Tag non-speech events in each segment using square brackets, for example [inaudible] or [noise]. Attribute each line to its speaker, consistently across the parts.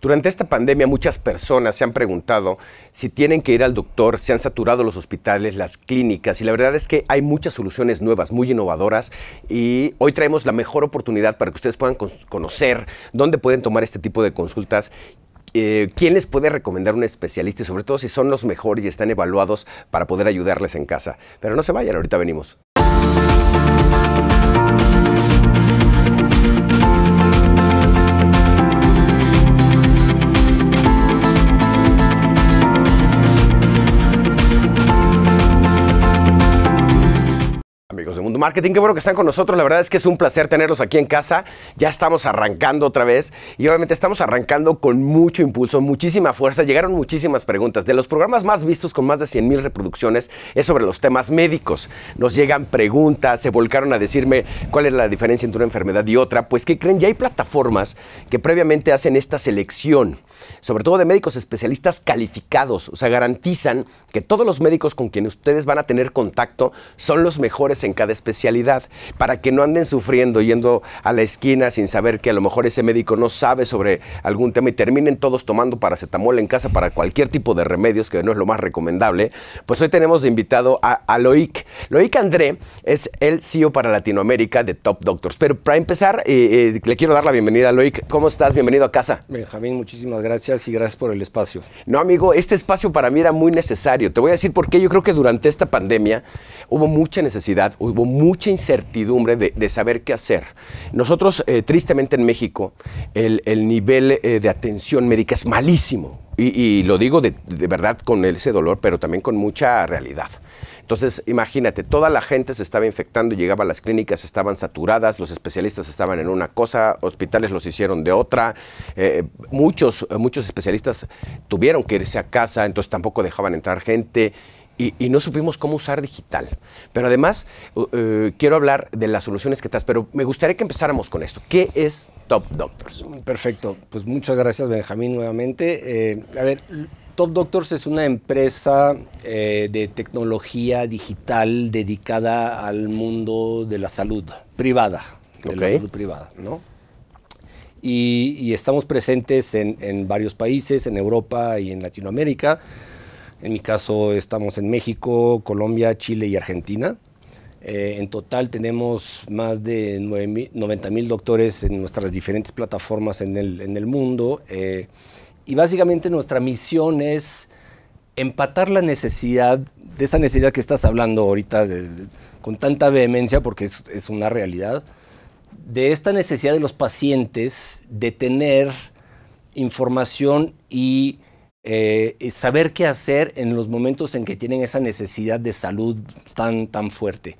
Speaker 1: Durante esta pandemia muchas personas se han preguntado si tienen que ir al doctor, se han saturado los hospitales, las clínicas y la verdad es que hay muchas soluciones nuevas, muy innovadoras y hoy traemos la mejor oportunidad para que ustedes puedan conocer dónde pueden tomar este tipo de consultas. Eh, ¿Quién les puede recomendar un especialista y sobre todo si son los mejores y están evaluados para poder ayudarles en casa? Pero no se vayan, ahorita venimos. Marketing. Qué bueno que están con nosotros. La verdad es que es un placer tenerlos aquí en casa. Ya estamos arrancando otra vez y obviamente estamos arrancando con mucho impulso, muchísima fuerza. Llegaron muchísimas preguntas. De los programas más vistos con más de 100 mil reproducciones es sobre los temas médicos. Nos llegan preguntas, se volcaron a decirme cuál es la diferencia entre una enfermedad y otra. Pues, ¿qué creen? Ya hay plataformas que previamente hacen esta selección sobre todo de médicos especialistas calificados. O sea, garantizan que todos los médicos con quienes ustedes van a tener contacto son los mejores en cada especialidad, para que no anden sufriendo yendo a la esquina sin saber que a lo mejor ese médico no sabe sobre algún tema y terminen todos tomando paracetamol en casa para cualquier tipo de remedios, que no es lo más recomendable. Pues hoy tenemos de invitado a, Loic. Loic André es el CEO para Latinoamérica de Top Doctors. Pero para empezar, eh, eh, le quiero dar la bienvenida a Loic. ¿Cómo estás? Bienvenido a casa. Benjamín, muchísimas gracias gracias y gracias por el espacio. No, amigo, este espacio para mí era muy necesario. Te voy a decir por qué. Yo creo que durante esta pandemia hubo mucha necesidad, hubo mucha incertidumbre de, saber qué hacer. Nosotros, eh, tristemente en México, el, nivel eh, de atención médica es malísimo y, lo digo de, verdad con ese dolor, pero también con mucha realidad. Entonces, imagínate, toda la gente se estaba infectando, llegaba a las clínicas, estaban saturadas, los especialistas estaban en una cosa, hospitales los hicieron de otra, eh, muchos, muchos especialistas tuvieron que irse a casa, entonces tampoco dejaban entrar gente y, no supimos cómo usar digital. Pero además, eh, quiero hablar de las soluciones que estás, pero me gustaría que empezáramos con esto. ¿Qué es Top Doctors? Perfecto, pues muchas gracias
Speaker 2: Benjamín nuevamente. Eh, a ver, Top Doctors es una empresa eh, de tecnología digital dedicada al mundo de la salud privada, de la salud privada, ¿no? Y, estamos presentes en, en varios países, en Europa y en Latinoamérica. En mi caso estamos en México, Colombia, Chile y Argentina. Eh, en total tenemos más de 90.000 90 mil doctores en nuestras diferentes plataformas en el, en el mundo. Eh, y básicamente nuestra misión es empatar la necesidad, de esa necesidad que estás hablando ahorita con tanta vehemencia, porque es, una realidad, de esta necesidad de los pacientes de tener información y eh, saber qué hacer en los momentos en que tienen esa necesidad de salud tan, tan fuerte.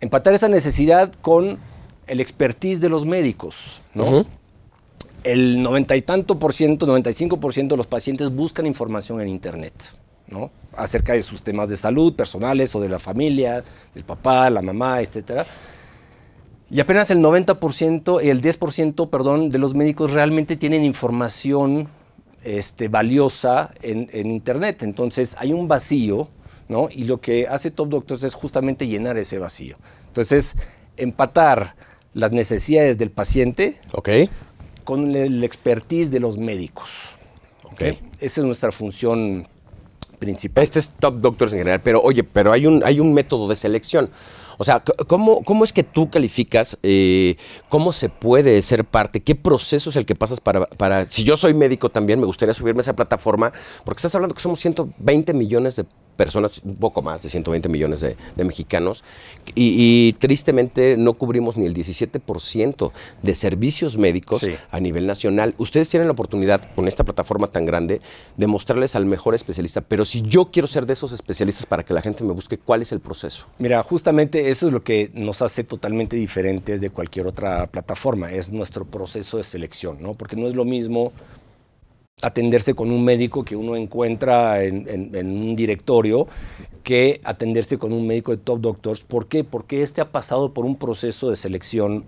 Speaker 2: Empatar esa necesidad con el expertise de los médicos, ¿no? El noventa y tanto por ciento, 95 por ciento de los pacientes buscan información en Internet, ¿no? Acerca de sus temas de salud, personales o de la familia, del papá, la mamá, etcétera. Y apenas el 90%, el 10%, perdón, de los médicos realmente tienen información este, valiosa en, Internet. Entonces hay un vacío, ¿no? Y lo que hace Top Doctors es justamente llenar ese vacío. Entonces, empatar las necesidades del paciente con el expertise de los médicos.
Speaker 1: ¿Eh? Esa es nuestra función principal. Este es Top Doctors en general, pero oye, pero hay un, hay un método de selección. O sea, ¿cómo, cómo es que tú calificas eh, cómo se puede ser parte? ¿Qué proceso es el que pasas para, para... Si yo soy médico también, me gustaría subirme a esa plataforma, porque estás hablando que somos 120 millones de personas, un poco más de 120 millones de, mexicanos, y, tristemente no cubrimos ni el 17% de servicios médicos a nivel nacional. Ustedes tienen la oportunidad, con esta plataforma tan grande, de mostrarles al mejor especialista, pero si yo quiero ser de esos especialistas para que la gente me busque, ¿cuál es el proceso? Mira, justamente eso es lo que nos hace totalmente
Speaker 2: diferentes de cualquier otra plataforma, es nuestro proceso de selección, ¿no? Porque no es lo mismo atenderse con un médico que uno encuentra en, un directorio que atenderse con un médico de top doctors. ¿Por qué? Porque este ha pasado por un proceso de selección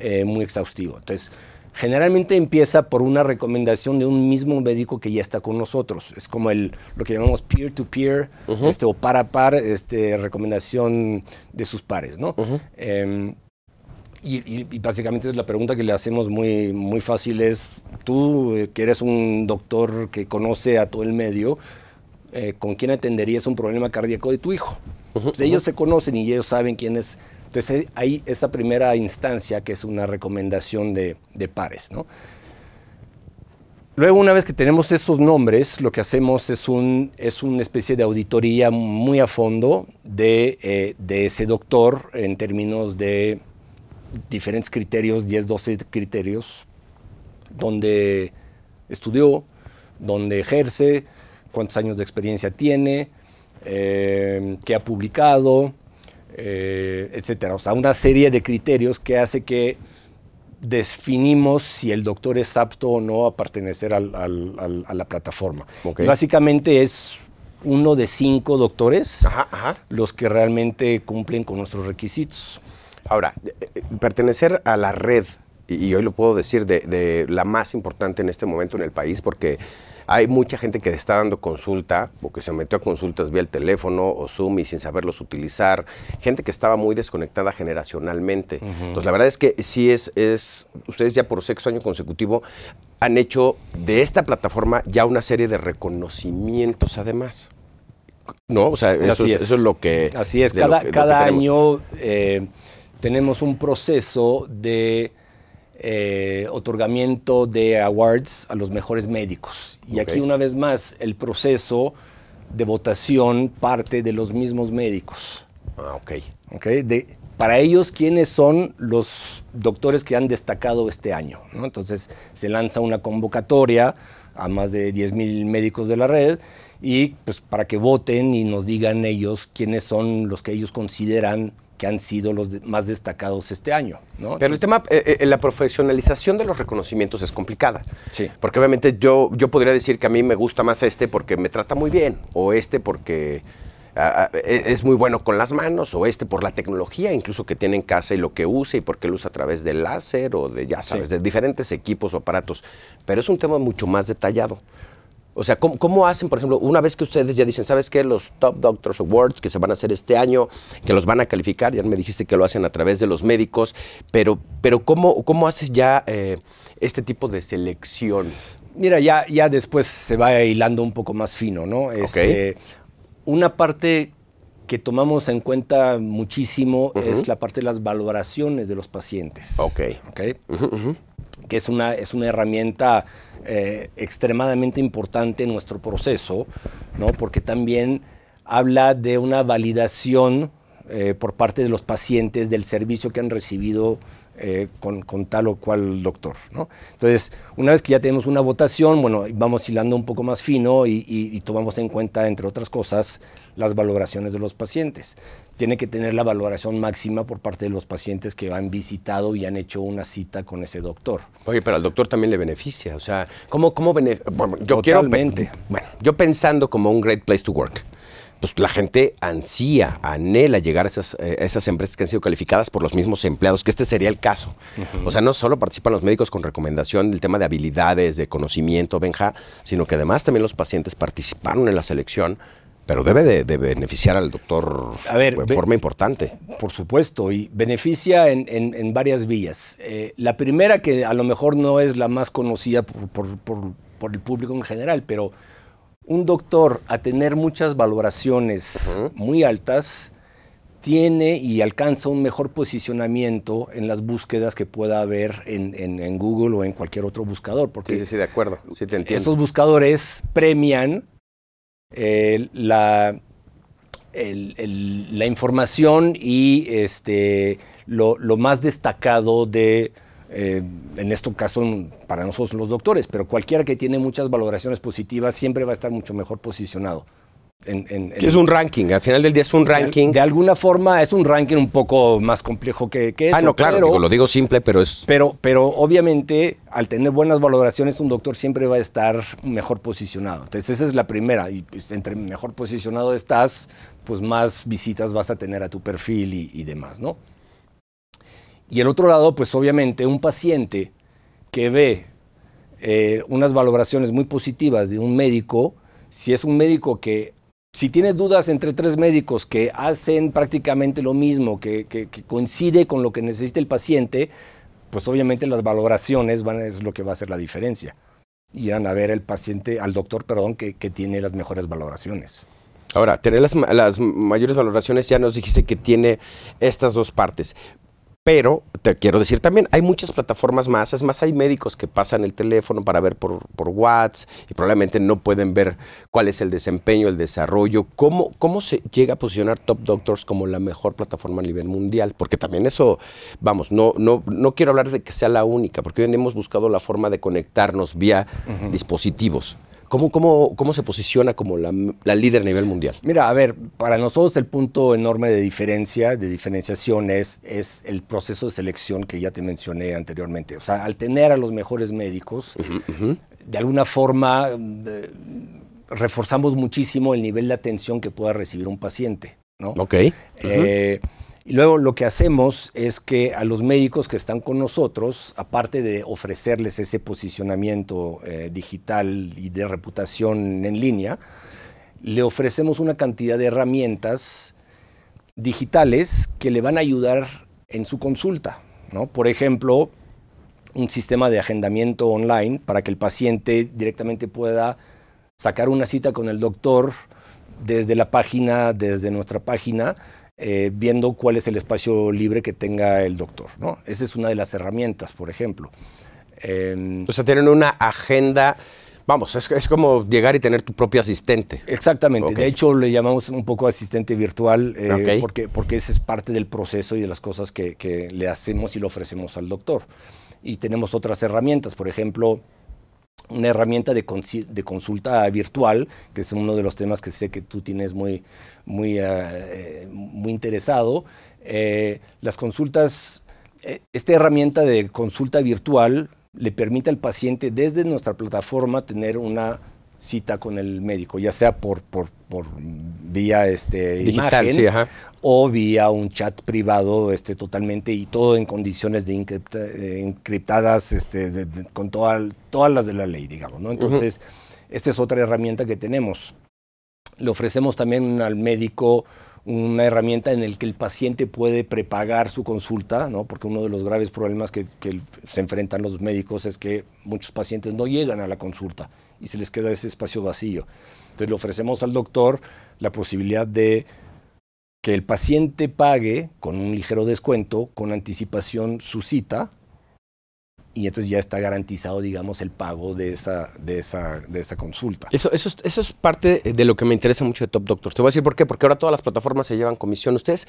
Speaker 2: eh, muy exhaustivo. Entonces, generalmente empieza por una recomendación de un mismo médico que ya está con nosotros. Es como el, lo que llamamos peer-to-peer este, o par a par, este, recomendación de sus pares. ¿no? Y, y, básicamente la pregunta que le hacemos muy, muy fácil es, tú eh, que eres un doctor que conoce a todo el medio, eh, ¿con quién atenderías un problema cardíaco de tu hijo? Pues ellos se conocen y ellos saben quién es. Entonces hay esa primera instancia que es una recomendación de, pares, ¿no? Luego, una vez que tenemos estos nombres, lo que hacemos es, un, es una especie de auditoría muy a fondo de, eh, de ese doctor en términos de diferentes criterios, 10, 12 criterios, donde estudió, donde ejerce, cuántos años de experiencia tiene, eh, qué ha publicado, eh, etcétera. O sea, una serie de criterios que hace que definimos si el doctor es apto o no a pertenecer a la plataforma. Básicamente es uno de cinco
Speaker 1: doctores los que realmente cumplen con nuestros requisitos. Ahora, eh, eh, pertenecer a la red, y hoy lo puedo decir, de, la más importante en este momento en el país, porque hay mucha gente que está dando consulta porque que se metió a consultas vía el teléfono o Zoom y sin saberlos utilizar, gente que estaba muy desconectada generacionalmente. Entonces, la verdad es que sí es, es, ustedes ya por sexto año consecutivo han hecho de esta plataforma ya una serie de reconocimientos además. ¿No? O sea, eso, es, lo que... Así es, cada, año... Eh, tenemos
Speaker 2: un proceso de eh, otorgamiento de awards a los mejores médicos. Y aquí una vez más el proceso de votación parte de los mismos médicos. Ah, ok. para ellos, ¿quiénes son los doctores que han destacado este año? Entonces se lanza una convocatoria a más de 10.000 médicos de la red y pues para que voten y nos digan ellos quiénes son los que ellos consideran que han sido los más destacados
Speaker 1: este año. ¿no? Pero el tema, eh, eh, la profesionalización de los reconocimientos es complicada. Sí. Porque obviamente yo, yo podría decir que a mí me gusta más este porque me trata muy bien, o este porque ah, ah, e, es muy bueno con las manos, o este por la tecnología incluso que tiene en casa y lo que usa y porque lo usa a través del láser o de, ya sabes, de diferentes equipos o aparatos. Pero es un tema mucho más detallado. O sea, ¿cómo, hacen, por ejemplo, una vez que ustedes ya dicen, ¿sabes qué? Los Top Doctors Awards que se van a hacer este año, que los van a calificar, ya me dijiste que lo hacen a través de los médicos, pero, pero ¿cómo, cómo haces ya eh, este tipo de selección? Mira, ya, ya después se va hilando un poco más fino, ¿no? Este,
Speaker 2: Una parte que tomamos en cuenta muchísimo es la parte de las valoraciones de los pacientes. Ok. okay? Que es una, es una herramienta eh, extremadamente importante en nuestro proceso, ¿no? Porque también habla de una validación eh, por parte de los pacientes del servicio que han recibido eh, con, tal o cual doctor. ¿no? Entonces, una vez que ya tenemos una votación, bueno, vamos hilando un poco más fino y, tomamos en cuenta, entre otras cosas, las valoraciones de los pacientes. Tiene que tener la valoración máxima por parte de los pacientes que han visitado y han hecho una cita con ese doctor.
Speaker 1: Oye, pero al doctor también le beneficia. O sea, ¿cómo, beneficia? yo Totalmente. bueno, yo pensando como un great place to work. Pues, la gente ansía, anhela llegar a esas, eh, esas, empresas que han sido calificadas por los mismos empleados, que este sería el caso. O sea, no solo participan los médicos con recomendación del tema de habilidades, de conocimiento, Benja, sino que además también los pacientes participaron en la selección pero debe de, beneficiar al doctor a ver, de forma importante. Por supuesto, y beneficia
Speaker 2: en, varias vías. Eh, la primera, que a lo mejor no es la más conocida por, por el público en general, pero un doctor a tener muchas valoraciones muy altas tiene y alcanza un mejor posicionamiento en las búsquedas que pueda haber en, Google o en cualquier otro buscador. Porque sí, sí, sí, de
Speaker 1: acuerdo. Sí Estos
Speaker 2: buscadores premian
Speaker 1: eh, la,
Speaker 2: información y este, lo más destacado de eh, en este caso para nosotros los doctores, pero cualquiera que tiene muchas valoraciones positivas siempre va a estar mucho mejor posicionado. es un ranking, al final del día es un ranking. De, alguna forma es un ranking un poco más complejo que, ah, eso. Ah, no, claro, lo
Speaker 1: digo simple, pero es...
Speaker 2: Pero, pero obviamente al tener buenas valoraciones un doctor siempre va a estar mejor posicionado. Entonces esa es la primera, y pues, entre mejor posicionado estás, pues más visitas vas a tener a tu perfil y demás, ¿no? Y el otro lado, pues obviamente, un paciente que ve eh, unas valoraciones muy positivas de un médico, si es un médico que, si tiene dudas entre tres médicos que hacen prácticamente lo mismo, que, coincide con lo que necesita el paciente, pues obviamente las valoraciones van, es lo que va a hacer la diferencia.
Speaker 1: Irán a ver el paciente, al doctor, perdón, que, tiene las mejores valoraciones. Ahora, tener las, las, mayores valoraciones ya nos dijiste que tiene estas dos partes, pero te quiero decir también, hay muchas plataformas más, es más, hay médicos que pasan el teléfono para ver por, por WhatsApp y probablemente no pueden ver cuál es el desempeño, el desarrollo, cómo, cómo se llega a posicionar Top Doctors como la mejor plataforma a nivel mundial, porque también eso, vamos, no, no, no quiero hablar de que sea la única, porque hoy hemos buscado la forma de conectarnos vía dispositivos. ¿Cómo, se posiciona como la, líder a nivel mundial? Mira, a
Speaker 2: ver, para nosotros el punto enorme de diferencia, de diferenciación es, el proceso de selección que ya te mencioné anteriormente. O sea, al tener a los mejores médicos, de alguna forma mm, reforzamos muchísimo el nivel de atención que pueda recibir un paciente. ¿no? Ok. Y luego lo que hacemos es que a los médicos que están con nosotros, aparte de ofrecerles ese posicionamiento eh, digital y de reputación en línea, le ofrecemos una cantidad de herramientas digitales que le van a ayudar en su consulta. Por ejemplo, un sistema de agendamiento online para que el paciente directamente pueda sacar una cita con el doctor desde la página, desde nuestra página, eh, viendo cuál es el espacio libre que tenga el doctor.
Speaker 1: ¿no? Esa es una de las herramientas, por ejemplo. Em, o sea, tienen una agenda... Vamos, es, es, como llegar y tener tu propio asistente. Exactamente. De hecho, le llamamos un
Speaker 2: poco asistente virtual eh, porque, porque ese es parte del proceso y de las cosas que, que, le hacemos y le ofrecemos al doctor. Y tenemos otras herramientas, por ejemplo, una herramienta de, consulta virtual, que es uno de los temas que sé que tú tienes muy, muy, eh, muy interesado. Eh, las consultas, eh, esta herramienta de consulta virtual le permite al paciente desde nuestra plataforma tener una cita con el médico, ya sea por vía este, imagen. o vía un chat privado este, totalmente y todo en condiciones de eh, encriptadas este, con todas las de la ley, digamos. ¿no? Entonces, esta es otra herramienta que tenemos. Le ofrecemos también al médico una herramienta en la que el paciente puede prepagar su consulta, ¿no? porque uno de los graves problemas que, que se enfrentan los médicos es que muchos pacientes no llegan a la consulta y se les queda ese espacio vacío. Entonces le ofrecemos al doctor la posibilidad de que el paciente pague con un ligero descuento, con anticipación su cita, y entonces ya está garantizado, digamos, el pago de esa,
Speaker 1: de esa, de esa consulta. Eso, eso, es, eso es parte de lo que me interesa mucho de Top Doctor. Te voy a decir por qué, porque ahora todas las plataformas se llevan comisión. Ustedes,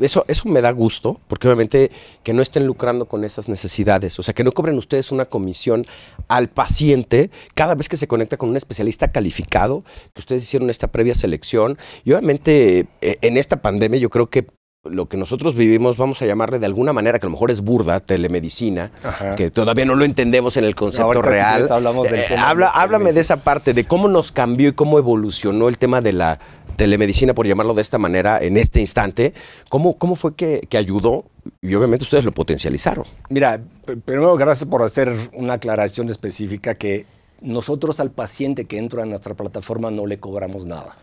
Speaker 1: eso, eso me da gusto, porque obviamente que no estén lucrando con esas necesidades, o sea, que no cobren ustedes una comisión al paciente cada vez que se conecta con un especialista calificado, que ustedes hicieron esta previa selección. Y obviamente eh, en esta pandemia yo creo que lo que nosotros vivimos, vamos a llamarle de alguna manera, que a lo mejor es burda, telemedicina, que todavía no lo entendemos en el concepto real. Eh, háblame de esa parte, de cómo nos cambió y cómo evolucionó el tema de la telemedicina, por llamarlo de esta manera, en este instante. ¿Cómo, fue que, ayudó? Y obviamente ustedes lo potencializaron.
Speaker 2: Mira, primero gracias por hacer una aclaración específica que nosotros al paciente que entra en nuestra plataforma no le cobramos nada.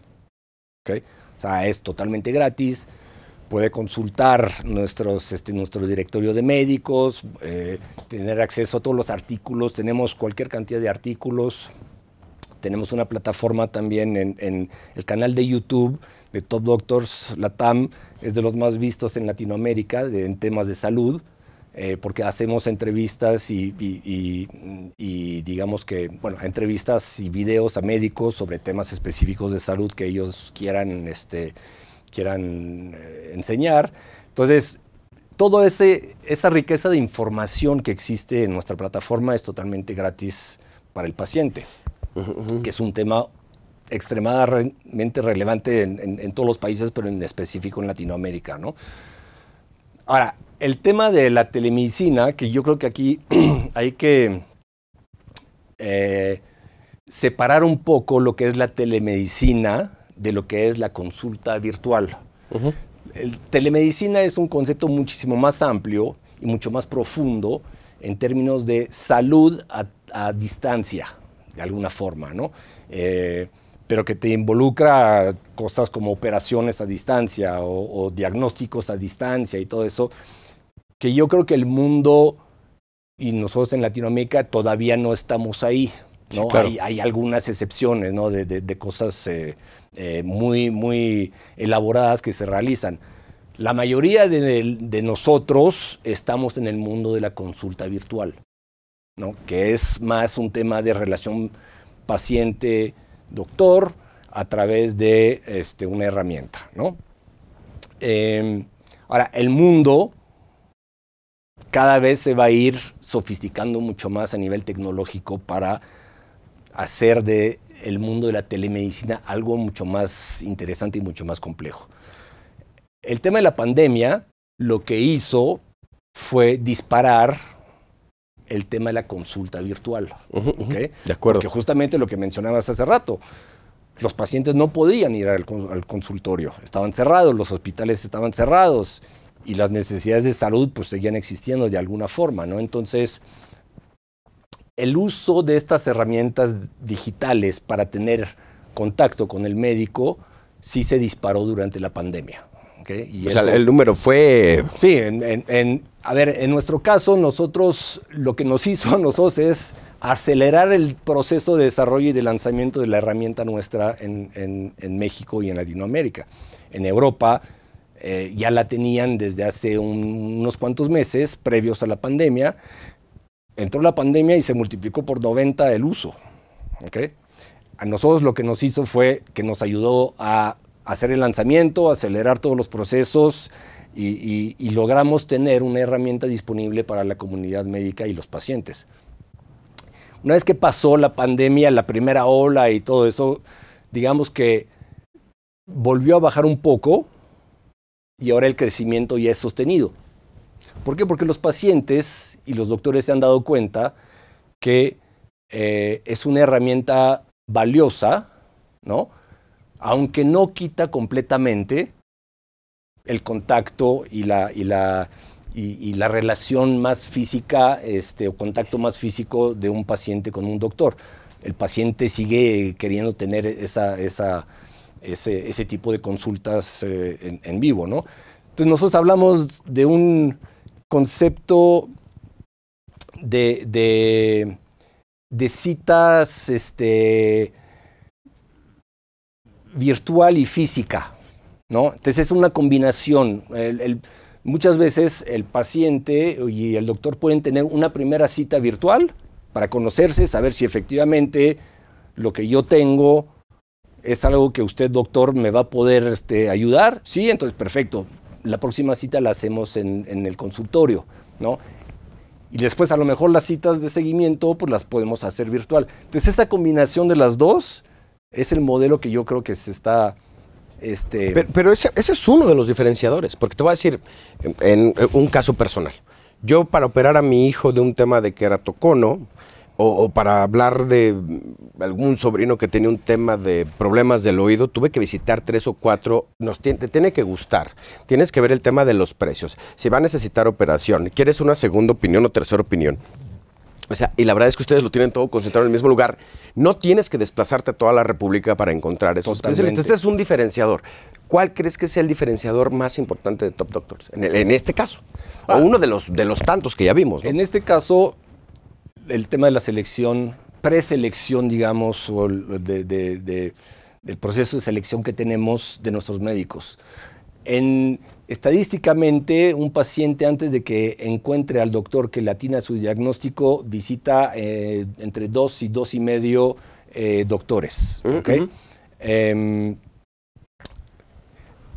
Speaker 2: O sea, es totalmente gratis puede consultar nuestros, este, nuestro directorio de médicos, eh, tener acceso a todos los artículos, tenemos cualquier cantidad de artículos, tenemos una plataforma también en, el canal de YouTube de Top Doctors La TAM es de los más vistos en Latinoamérica en temas de salud, eh, porque hacemos entrevistas y, y, digamos que, bueno, entrevistas y videos a médicos sobre temas específicos de salud que ellos quieran este, quieran eh, enseñar. Entonces, toda esa riqueza de información que existe en nuestra plataforma es totalmente gratis para el paciente, que es un tema extremadamente relevante en, todos los países, pero en específico en Latinoamérica. Ahora, el tema de la telemedicina, que yo creo que aquí [clears throat] hay que eh, separar un poco lo que es la telemedicina de lo que es la consulta virtual. El telemedicina es un concepto muchísimo más amplio y mucho más profundo en términos de salud a, distancia, de alguna forma, ¿no? Eh, pero que te involucra cosas como operaciones a distancia o, diagnósticos a distancia y todo eso, que yo creo que el mundo y nosotros en Latinoamérica todavía no estamos ahí. ¿no? hay, algunas excepciones ¿no? de, cosas eh, eh, muy, muy elaboradas que se realizan. La mayoría de, nosotros estamos en el mundo de la consulta virtual, que es más un tema de relación paciente-doctor a través de este, una herramienta. Em, ahora, el mundo cada vez se va a ir sofisticando mucho más a nivel tecnológico para hacer de el mundo de la telemedicina algo mucho más interesante y mucho más complejo. El tema de la pandemia lo que hizo fue disparar el tema de la consulta virtual. De acuerdo. Que justamente lo que mencionabas hace rato, los pacientes no podían ir al, consultorio, estaban cerrados, los hospitales estaban cerrados y las necesidades de salud pues seguían existiendo de alguna forma, ¿no? Entonces, el uso de estas herramientas digitales para tener contacto con el médico sí se disparó durante la pandemia. o sea, el número
Speaker 1: fue...
Speaker 2: Sí, a ver, en nuestro caso, nosotros, lo que nos hizo a nosotros es acelerar el proceso de desarrollo y de lanzamiento de la herramienta nuestra en, México y en Latinoamérica. En Europa eh, ya la tenían desde hace unos cuantos meses previos a la pandemia entró la pandemia y se multiplicó por 90 el uso. A nosotros lo que nos hizo fue que nos ayudó a hacer el lanzamiento, acelerar todos los procesos y logramos tener una herramienta disponible para la comunidad médica y los pacientes. Una vez que pasó la pandemia, la primera ola y todo eso, digamos que volvió a bajar un poco y ahora el crecimiento ya es sostenido. ¿Por qué? Porque los pacientes y los doctores se han dado cuenta que eh, es una herramienta valiosa, ¿no? Aunque no quita completamente el contacto y la, la, y, la relación más física, este, o contacto más físico de un paciente con un doctor. El paciente sigue queriendo tener esa, esa, ese, tipo de consultas eh, en, en, vivo, ¿no? Entonces nosotros hablamos de un concepto de, citas este, virtual y física. ¿no? Entonces es una combinación. muchas veces el paciente y el doctor pueden tener una primera cita virtual para conocerse, saber si efectivamente lo que yo tengo es algo que usted, doctor, me va a poder este, ayudar. Sí, entonces perfecto, la próxima cita la hacemos en, el consultorio, ¿no? Y después a lo mejor las citas de seguimiento pues las podemos hacer virtual. Entonces esa
Speaker 1: combinación de las dos es el modelo que yo creo que se está... Este... Pero, ese, es uno de los diferenciadores, porque te voy a decir en, un caso personal. Yo para operar a mi hijo de un tema de queratocono, o, para hablar de algún sobrino que tenía un tema de problemas del oído, tuve que visitar tres o cuatro, nos te tiene que gustar, tienes que ver el tema de los precios, si va a necesitar operación, quieres una segunda opinión o tercera opinión. O sea, y la verdad es que ustedes lo tienen todo concentrado en el mismo lugar. No tienes que desplazarte a toda la República para encontrar esos Este es un diferenciador. ¿Cuál crees que sea el diferenciador más importante de Top Doctors? En, este caso. o ah. uno de los, de los tantos que ya vimos. En este caso, el tema de la selección, preselección,
Speaker 2: digamos, del proceso de selección que tenemos de nuestros médicos. estadísticamente, un paciente antes de que encuentre al doctor que le su diagnóstico, visita eh, entre dos y dos y medio eh, doctores. Mm, em,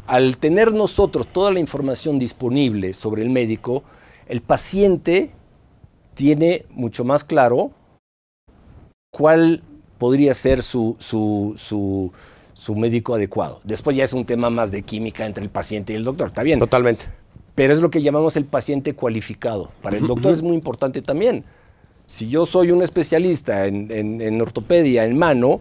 Speaker 2: al tener nosotros toda la información disponible sobre el médico, el paciente tiene mucho más claro cuál podría ser su, su, médico adecuado. Después ya es un tema más de química entre el paciente y el doctor, ¿está bien? Totalmente. Pero es lo que llamamos el paciente cualificado. Para el doctor es muy importante también. Si yo soy un especialista en, en ortopedia, en mano,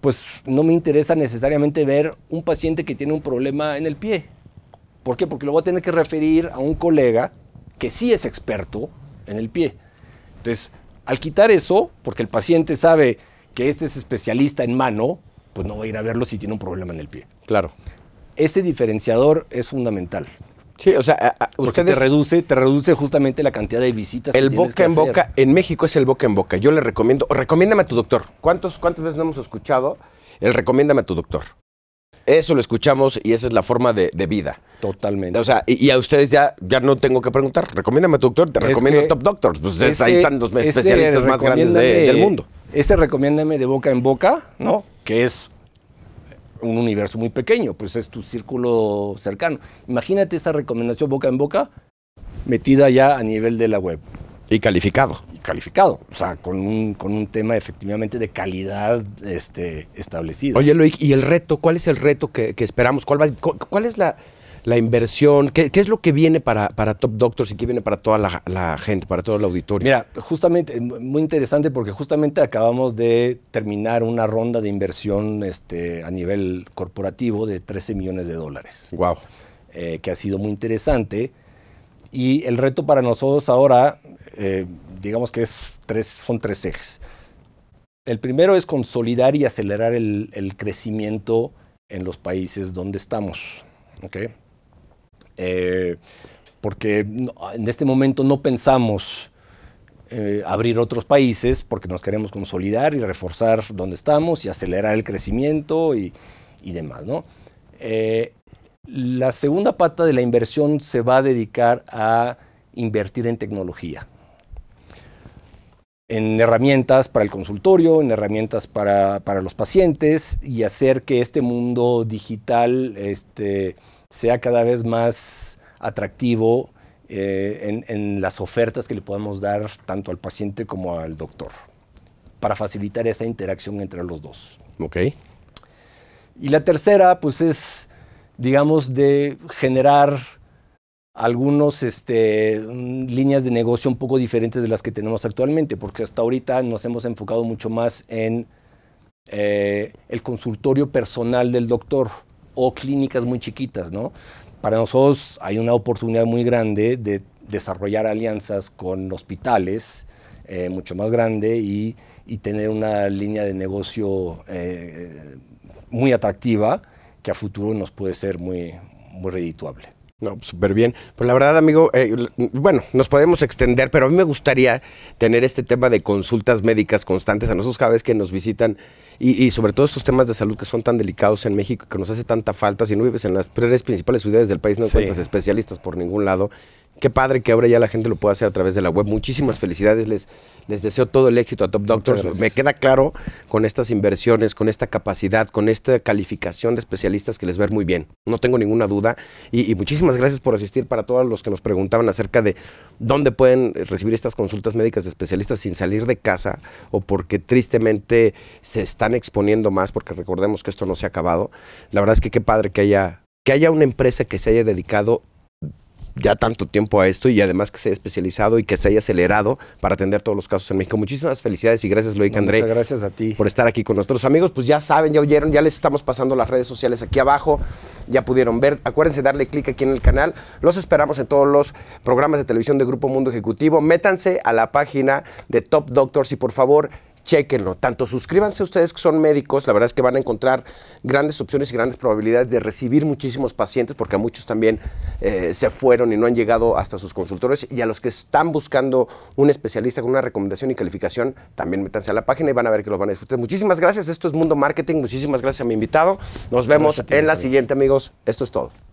Speaker 2: pues no me interesa necesariamente ver un paciente que tiene un problema en el pie. ¿Por qué? Porque lo voy a tener que referir a un colega que sí es experto en el pie. Entonces, al quitar eso, porque el paciente sabe que este es especialista en mano, pues no va a ir a verlo si tiene un problema en el pie. Claro.
Speaker 1: Ese diferenciador es fundamental. Sí, o sea, ustedes te reduce, te reduce justamente la cantidad de visitas. El boca en boca en México es el boca en boca. Yo le recomiendo, o recomiéndame a tu doctor. ¿Cuántos, cuántas veces no hemos escuchado el recomiéndame a tu doctor? Eso lo escuchamos y esa es la forma de, vida. Totalmente. O sea, y, a ustedes ya, ya no tengo que preguntar. Recomiéndame a tu doctor, te recomiendo Top Doctors. Pues ahí están los especialistas más grandes del mundo.
Speaker 2: ese recomiéndame de boca en boca, ¿no? Que es un universo muy pequeño, pues es tu círculo cercano. Imagínate esa recomendación boca en boca metida ya a nivel de la web.
Speaker 1: Y calificado
Speaker 2: calificado, o sea, con un, con un tema efectivamente de calidad este, establecido. Oye, Loic,
Speaker 1: ¿y el reto? ¿Cuál es el reto que, esperamos? ¿Cuál, es la, inversión? ¿Qué, es lo que viene para, para Top Doctors y qué viene para toda la, gente, para todo el auditorio? Mira,
Speaker 2: justamente, muy interesante porque justamente acabamos de terminar una ronda de inversión este, a nivel corporativo de 13 millones de dólares. Wow. Eh, que ha sido muy interesante. Y el reto para nosotros ahora, eh, digamos que es tres, son tres ejes. El primero es consolidar y acelerar el, crecimiento en los países donde estamos. Eh, porque en este momento no pensamos eh, abrir otros países porque nos queremos consolidar y reforzar donde estamos y acelerar el crecimiento y, demás. Eh, la segunda pata de la inversión se va a dedicar a invertir en tecnología en herramientas para el consultorio, en herramientas para, los pacientes y hacer que este mundo digital este, sea cada vez más atractivo eh, en, las ofertas que le podemos dar tanto al paciente como al doctor, para facilitar esa interacción entre los dos. Y la tercera, pues es, digamos, de generar algunas este, mm, líneas de negocio un poco diferentes de las que tenemos actualmente, porque hasta ahorita nos hemos enfocado mucho más en eh, el consultorio personal del doctor o clínicas muy chiquitas, Para nosotros hay una oportunidad muy grande de desarrollar alianzas con hospitales eh, mucho más grande y, tener una línea de negocio eh, muy atractiva que a futuro nos puede
Speaker 1: ser muy, muy redituable. No, súper pues, bien. Pues la verdad, amigo, eh, bueno, nos podemos extender, pero a mí me gustaría tener este tema de consultas médicas constantes a nosotros cada vez que nos visitan y, y, sobre todo estos temas de salud que son tan delicados en México que nos hace tanta falta. Si no vives en las tres principales ciudades del país, no encuentras especialistas por ningún lado qué padre que ahora ya la gente lo pueda hacer a través de la web. Muchísimas felicidades, les, les deseo todo el éxito a Top Doctors. Me queda claro con estas inversiones, con esta capacidad, con esta calificación de especialistas que les ver muy bien. No tengo ninguna duda. Y, muchísimas gracias por asistir para todos los que nos preguntaban acerca de dónde pueden recibir estas consultas médicas de especialistas sin salir de casa o porque tristemente se están exponiendo más, porque recordemos que esto no se ha acabado. La verdad es que qué padre que haya que haya una empresa que se haya dedicado ya tanto tiempo a esto y además que se haya especializado y que se haya acelerado para atender todos los casos en México. Muchísimas felicidades y gracias, Loic André. Muchas gracias a ti. Por estar aquí con nuestros Amigos, pues ya saben, ya oyeron, ya les estamos pasando las redes sociales aquí abajo, ya pudieron ver. Acuérdense darle clic aquí en el canal. Los esperamos en todos los programas de televisión de Grupo Mundo Ejecutivo. Métanse a la página de Top Doctors y por favor Chequenlo. Tanto suscríbanse ustedes que son médicos, la verdad es que van a encontrar grandes opciones y grandes probabilidades de recibir muchísimos pacientes, porque a muchos también eh, se fueron y no han llegado hasta sus consultores. Y a los que están buscando un especialista con una recomendación y calificación, también métanse a la página y van a ver que lo van a disfrutar. Muchísimas gracias. Esto es Mundo Marketing. Muchísimas gracias a mi invitado. Nos vemos en la siguiente, amigos. Esto es todo.